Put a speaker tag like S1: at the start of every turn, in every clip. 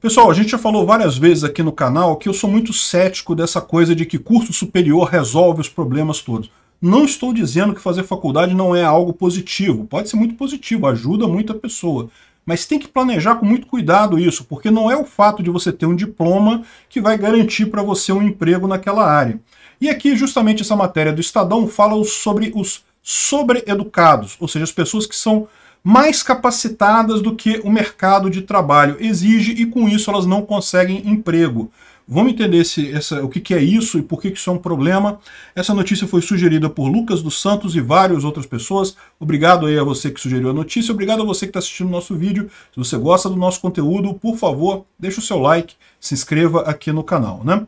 S1: Pessoal, a gente já falou várias vezes aqui no canal que eu sou muito cético dessa coisa de que curso superior resolve os problemas todos. Não estou dizendo que fazer faculdade não é algo positivo. Pode ser muito positivo, ajuda muita pessoa. Mas tem que planejar com muito cuidado isso, porque não é o fato de você ter um diploma que vai garantir para você um emprego naquela área. E aqui, justamente, essa matéria do Estadão fala sobre os sobreeducados, ou seja, as pessoas que são mais capacitadas do que o mercado de trabalho exige e com isso elas não conseguem emprego. Vamos entender essa, o que, que, é isso e por que, que isso é um problema. Essa notícia foi sugerida por Lucas dos Santos e várias outras pessoas. Obrigado aí a você que sugeriu a notícia, obrigado a você que está assistindo o nosso vídeo. Se você gosta do nosso conteúdo, por favor, deixe o seu like, se inscreva aqui no canal. Né?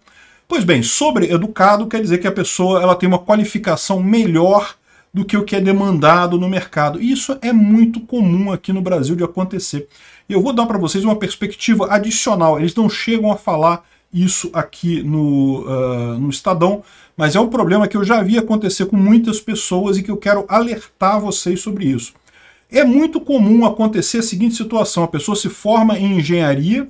S1: Pois bem, sobre educado quer dizer que a pessoa ela tem uma qualificação melhor do que o que é demandado no mercado. isso é muito comum aqui no Brasil de acontecer. Eu vou dar para vocês uma perspectiva adicional. Eles não chegam a falar isso aqui no, uh, no Estadão, mas é um problema que eu já vi acontecer com muitas pessoas e que eu quero alertar vocês sobre isso. É muito comum acontecer a seguinte situação, a pessoa se forma em engenharia,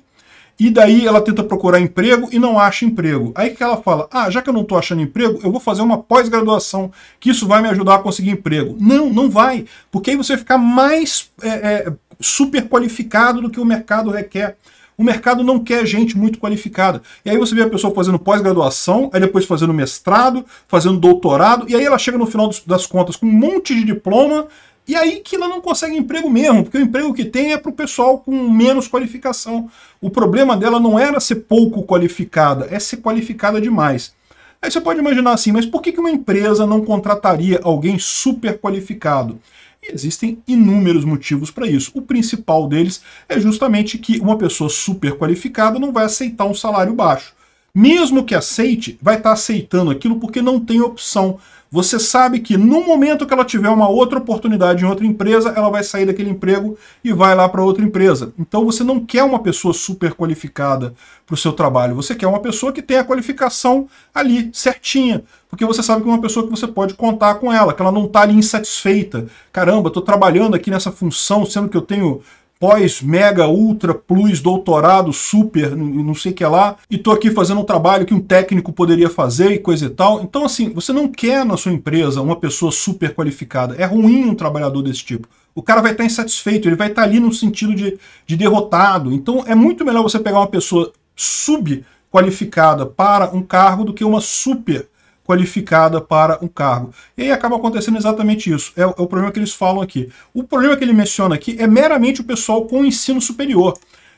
S1: e daí ela tenta procurar emprego e não acha emprego. Aí que ela fala: Ah, já que eu não estou achando emprego, eu vou fazer uma pós-graduação, que isso vai me ajudar a conseguir emprego. Não, não vai, porque aí você fica mais é, é, super qualificado do que o mercado requer. O mercado não quer gente muito qualificada. E aí você vê a pessoa fazendo pós-graduação, aí depois fazendo mestrado, fazendo doutorado, e aí ela chega no final das contas com um monte de diploma e aí que ela não consegue emprego mesmo, porque o emprego que tem é para o pessoal com menos qualificação. O problema dela não era ser pouco qualificada, é ser qualificada demais. Aí você pode imaginar assim, mas por que uma empresa não contrataria alguém super qualificado? E existem inúmeros motivos para isso. O principal deles é justamente que uma pessoa super qualificada não vai aceitar um salário baixo. Mesmo que aceite, vai estar tá aceitando aquilo porque não tem opção. Você sabe que no momento que ela tiver uma outra oportunidade em outra empresa, ela vai sair daquele emprego e vai lá para outra empresa. Então você não quer uma pessoa super qualificada para o seu trabalho, você quer uma pessoa que tenha a qualificação ali, certinha. Porque você sabe que é uma pessoa que você pode contar com ela, que ela não está ali insatisfeita. Caramba, estou trabalhando aqui nessa função, sendo que eu tenho pós, mega, ultra, plus, doutorado, super, não sei o que lá, e tô aqui fazendo um trabalho que um técnico poderia fazer e coisa e tal. Então, assim, você não quer na sua empresa uma pessoa super qualificada. É ruim um trabalhador desse tipo. O cara vai estar tá insatisfeito, ele vai estar tá ali no sentido de, de derrotado. Então, é muito melhor você pegar uma pessoa sub qualificada para um cargo do que uma super qualificada para um cargo. E aí acaba acontecendo exatamente isso. É, é o problema que eles falam aqui. O problema que ele menciona aqui é meramente o pessoal com ensino superior.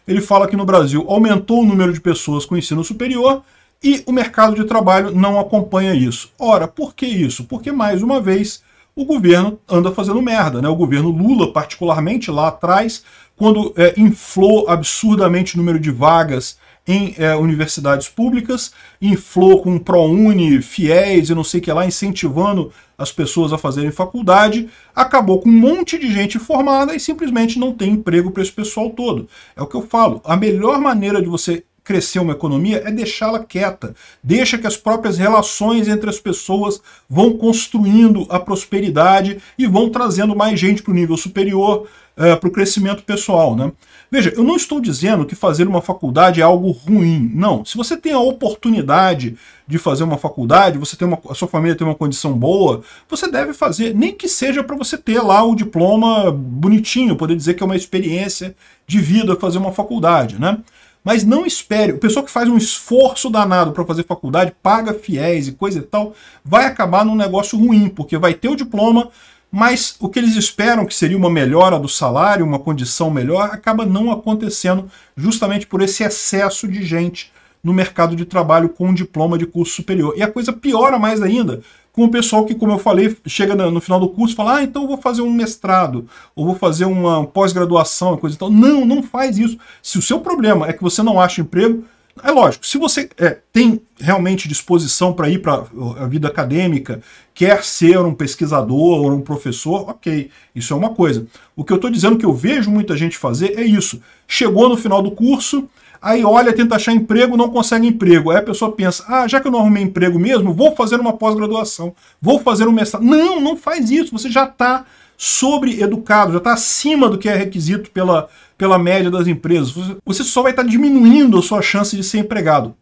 S1: Ele fala que no Brasil aumentou o número de pessoas com ensino superior e o mercado de trabalho não acompanha isso. Ora, por que isso? Porque, mais uma vez, o governo anda fazendo merda. Né? O governo Lula, particularmente lá atrás, quando é, inflou absurdamente o número de vagas em é, universidades públicas, inflou com ProUni, fiéis e não sei o que lá, incentivando as pessoas a fazerem faculdade, acabou com um monte de gente formada e simplesmente não tem emprego para esse pessoal todo. É o que eu falo, a melhor maneira de você crescer uma economia é deixá-la quieta. Deixa que as próprias relações entre as pessoas vão construindo a prosperidade e vão trazendo mais gente para o nível superior, é, para o crescimento pessoal. Né? Veja, eu não estou dizendo que fazer uma faculdade é algo ruim. Não. Se você tem a oportunidade de fazer uma faculdade, você tem uma, a sua família tem uma condição boa, você deve fazer, nem que seja para você ter lá o diploma bonitinho, poder dizer que é uma experiência de vida fazer uma faculdade. Né? Mas não espere. O pessoal que faz um esforço danado para fazer faculdade, paga fiéis e coisa e tal, vai acabar num negócio ruim, porque vai ter o diploma, mas o que eles esperam que seria uma melhora do salário, uma condição melhor, acaba não acontecendo justamente por esse excesso de gente no mercado de trabalho com um diploma de curso superior. E a coisa piora mais ainda com o pessoal que, como eu falei, chega no final do curso e fala: ah, então eu vou fazer um mestrado, ou vou fazer uma pós-graduação, coisa e tal. Não, não faz isso. Se o seu problema é que você não acha emprego, é lógico, se você é, tem realmente disposição para ir para uh, a vida acadêmica, quer ser um pesquisador ou um professor, ok, isso é uma coisa. O que eu estou dizendo que eu vejo muita gente fazer é isso. Chegou no final do curso, aí olha, tenta achar emprego, não consegue emprego. Aí a pessoa pensa, ah, já que eu não arrumei emprego mesmo, vou fazer uma pós-graduação, vou fazer um mestrado. Não, não faz isso, você já está sobre-educado, já está acima do que é requisito pela pela média das empresas. Você só vai estar diminuindo a sua chance de ser empregado.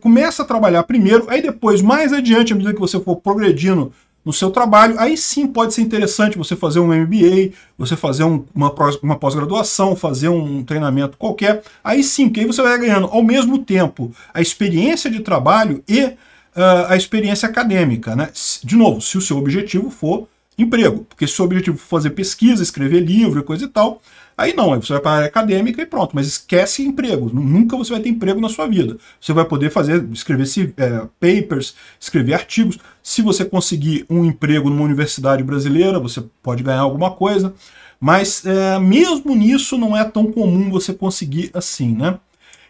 S1: Começa a trabalhar primeiro, aí depois, mais adiante, à medida que você for progredindo no seu trabalho, aí sim pode ser interessante você fazer um MBA, você fazer um, uma, uma pós-graduação, fazer um treinamento qualquer, aí sim, que aí você vai ganhando ao mesmo tempo a experiência de trabalho e uh, a experiência acadêmica, né? De novo, se o seu objetivo for emprego, porque se o seu objetivo for fazer pesquisa, escrever livro e coisa e tal, aí não, aí você vai para a área acadêmica e pronto, mas esquece emprego, nunca você vai ter emprego na sua vida. Você vai poder fazer, escrever é, papers, escrever artigos. Se você conseguir um emprego numa universidade brasileira, você pode ganhar alguma coisa, mas é, mesmo nisso não é tão comum você conseguir assim, né?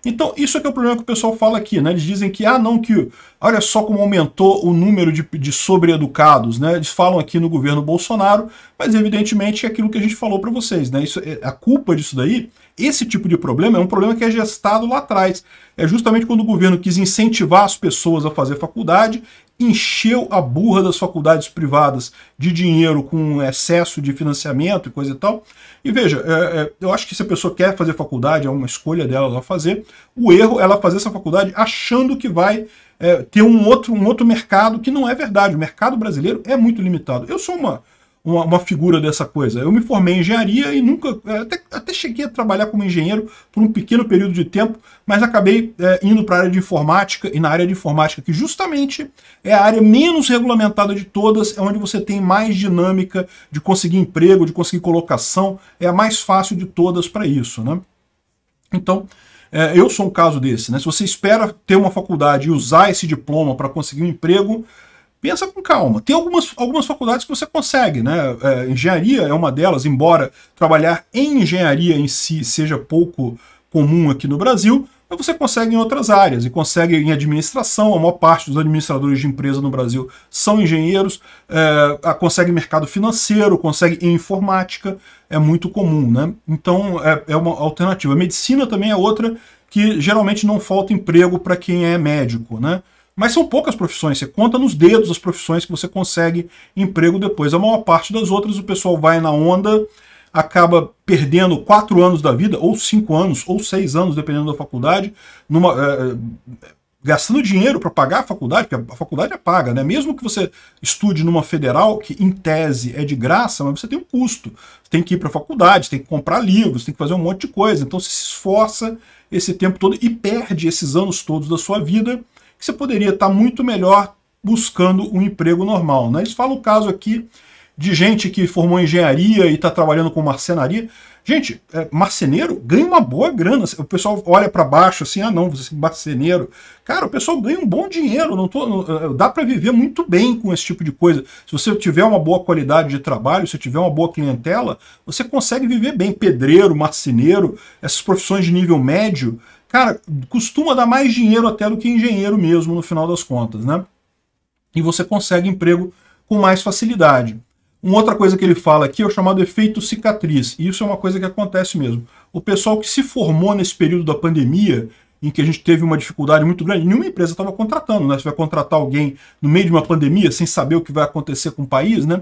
S1: Então, isso é que é o problema que o pessoal fala aqui, né? Eles dizem que, ah, não, que olha só como aumentou o número de, de sobreeducados, né? Eles falam aqui no governo Bolsonaro, mas evidentemente é aquilo que a gente falou para vocês, né? Isso, é, a culpa disso daí, esse tipo de problema, é um problema que é gestado lá atrás. É justamente quando o governo quis incentivar as pessoas a fazer faculdade encheu a burra das faculdades privadas de dinheiro com excesso de financiamento e coisa e tal. E veja, é, é, eu acho que se a pessoa quer fazer faculdade, é uma escolha dela ela fazer, o erro é ela fazer essa faculdade achando que vai é, ter um outro, um outro mercado, que não é verdade. O mercado brasileiro é muito limitado. Eu sou uma uma, uma, figura dessa coisa. Eu me formei em engenharia e nunca. É, até, até cheguei a trabalhar como engenheiro por um pequeno período de tempo, mas acabei é, indo para a área de informática e na área de informática, que justamente é a área menos regulamentada de todas, é onde você tem mais dinâmica de conseguir emprego, de conseguir colocação, é a mais fácil de todas para isso. Né? Então. É, eu sou um caso desse, né? Se você espera ter uma faculdade e usar esse diploma para conseguir um emprego, pensa com calma. Tem algumas, algumas faculdades que você consegue, né? É, engenharia é uma delas, embora trabalhar em engenharia em si seja pouco comum aqui no Brasil, mas você consegue em outras áreas, e consegue em administração, a maior parte dos administradores de empresa no Brasil são engenheiros, é, consegue mercado financeiro, consegue em informática, é muito comum, né? Então é, é uma alternativa. A medicina também é outra que geralmente não falta emprego para quem é médico, né? Mas são poucas profissões, você conta nos dedos as profissões que você consegue emprego depois. A maior parte das outras o pessoal vai na onda, acaba perdendo quatro anos da vida, ou cinco anos, ou seis anos, dependendo da faculdade, numa, é, gastando dinheiro para pagar a faculdade, porque a faculdade é paga, né? Mesmo que você estude numa federal, que em tese é de graça, mas você tem um custo. Você tem que ir para a faculdade, tem que comprar livros, tem que fazer um monte de coisa. Então você se esforça esse tempo todo e perde esses anos todos da sua vida que você poderia estar muito melhor buscando um emprego normal. Né? Eles falam o caso aqui de gente que formou engenharia e está trabalhando com marcenaria. Gente, é, marceneiro ganha uma boa grana. O pessoal olha para baixo assim, ah não, você é marceneiro. Cara, o pessoal ganha um bom dinheiro, não tô, não, é, é, dá para viver muito bem com esse tipo de coisa. Se você tiver uma boa qualidade de trabalho, se tiver uma boa clientela, você consegue viver bem. Pedreiro, marceneiro, essas profissões de nível médio, cara, costuma dar mais dinheiro até do que engenheiro mesmo, no final das contas, né? E você consegue emprego com mais facilidade. Uma outra coisa que ele fala aqui é o chamado efeito cicatriz. E isso é uma coisa que acontece mesmo. O pessoal que se formou nesse período da pandemia, em que a gente teve uma dificuldade muito grande, nenhuma empresa estava contratando, né? Você vai contratar alguém no meio de uma pandemia sem saber o que vai acontecer com o país, né?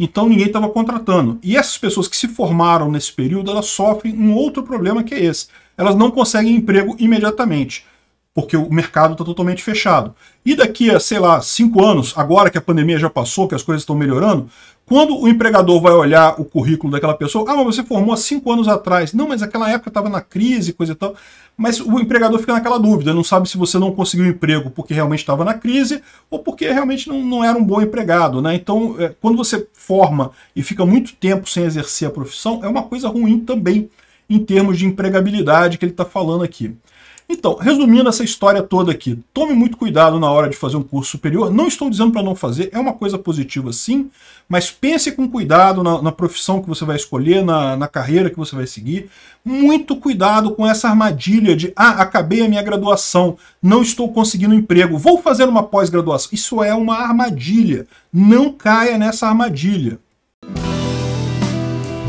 S1: Então ninguém estava contratando. E essas pessoas que se formaram nesse período, elas sofrem um outro problema que é esse elas não conseguem emprego imediatamente, porque o mercado está totalmente fechado. E daqui a, sei lá, cinco anos, agora que a pandemia já passou, que as coisas estão melhorando, quando o empregador vai olhar o currículo daquela pessoa, ah, mas você formou há cinco anos atrás. Não, mas aquela época estava na crise, coisa e tal. Mas o empregador fica naquela dúvida, não sabe se você não conseguiu emprego porque realmente estava na crise ou porque realmente não, não era um bom empregado. Né? Então, é, quando você forma e fica muito tempo sem exercer a profissão, é uma coisa ruim também em termos de empregabilidade que ele está falando aqui. Então, resumindo essa história toda aqui, tome muito cuidado na hora de fazer um curso superior. Não estou dizendo para não fazer, é uma coisa positiva sim, mas pense com cuidado na, na profissão que você vai escolher, na, na, carreira que você vai seguir. Muito cuidado com essa armadilha de, ah, acabei a minha graduação, não estou conseguindo emprego, vou fazer uma pós-graduação. Isso é uma armadilha. Não caia nessa armadilha.